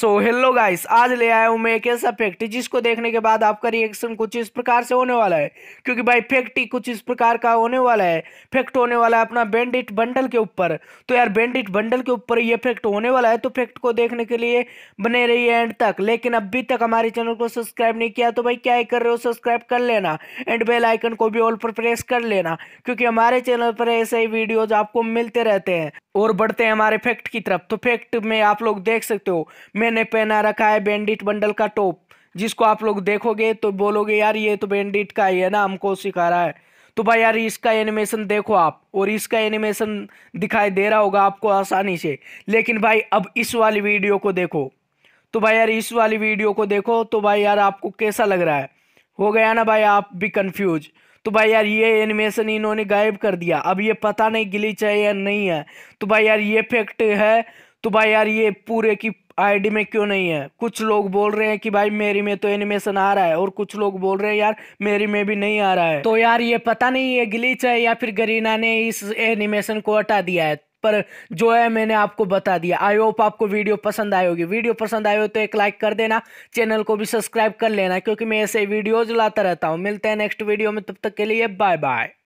so hello guys आज ले आया हूँ मैं एक ऐसा फैक्ट जिसको देखने के बाद आपका रिएक्शन कुछ इस प्रकार से होने वाला है क्योंकि भाई फैक्ट कुछ इस प्रकार का होने वाला है फैक्ट होने वाला है अपना बैंडिट बंडल के ऊपर तो यार बैंडिट बंडल के ऊपर ये फैक्ट होने वाला है तो फैक्ट को देखने के लिए बने रही एंड तक लेकिन अभी तक हमारे चैनल को सब्सक्राइब नहीं किया तो भाई क्या ही कर रहे हो सब्सक्राइब कर लेना एंड बेल आइकन को भी ऑल पर प्रेस कर लेना क्योंकि हमारे चैनल पर ऐसे ही वीडियोज आपको मिलते रहते हैं और बढ़ते हैं हमारे फैक्ट की तरफ तो फैक्ट में आप लोग देख सकते हो मैं मैंने पहना रखा है बैंडिट बंडल का टॉप जिसको आप लोग देखोगे तो बोलोगे यार ये तो बैंडिट का ही है ना हमको सिखा रहा है तो भाई यार इसका एनिमेशन देखो आप और इसका एनिमेशन दिखाई दे रहा होगा आपको आसानी से लेकिन भाई अब इस वाली वीडियो को देखो तो भाई यार इस वाली वीडियो को देखो तो भाई यार आपको कैसा लग रहा है हो गया ना भाई आप भी कंफ्यूज तो भाई यार ये एनिमेशन इन्होंने गायब कर दिया अब ये पता नहीं गिलीच है या नहीं है तो भाई यार ये फैक्ट है तो भाई यार ये पूरे की आईडी में क्यों नहीं है कुछ लोग बोल रहे हैं कि भाई मेरी में तो एनिमेशन आ रहा है और कुछ लोग बोल रहे हैं यार मेरी में भी नहीं आ रहा है तो यार ये पता नहीं ये गिलीच है या फिर गरीना ने इस एनिमेशन को हटा दिया है पर जो है मैंने आपको बता दिया आई होप आपको वीडियो पसंद आई होगी वीडियो पसंद आए हो तो एक लाइक कर देना चैनल को भी सब्सक्राइब कर लेना क्योंकि मैं ऐसे वीडियोज लाता रहता हूँ मिलते हैं नेक्स्ट वीडियो में तब तक के लिए बाय बाय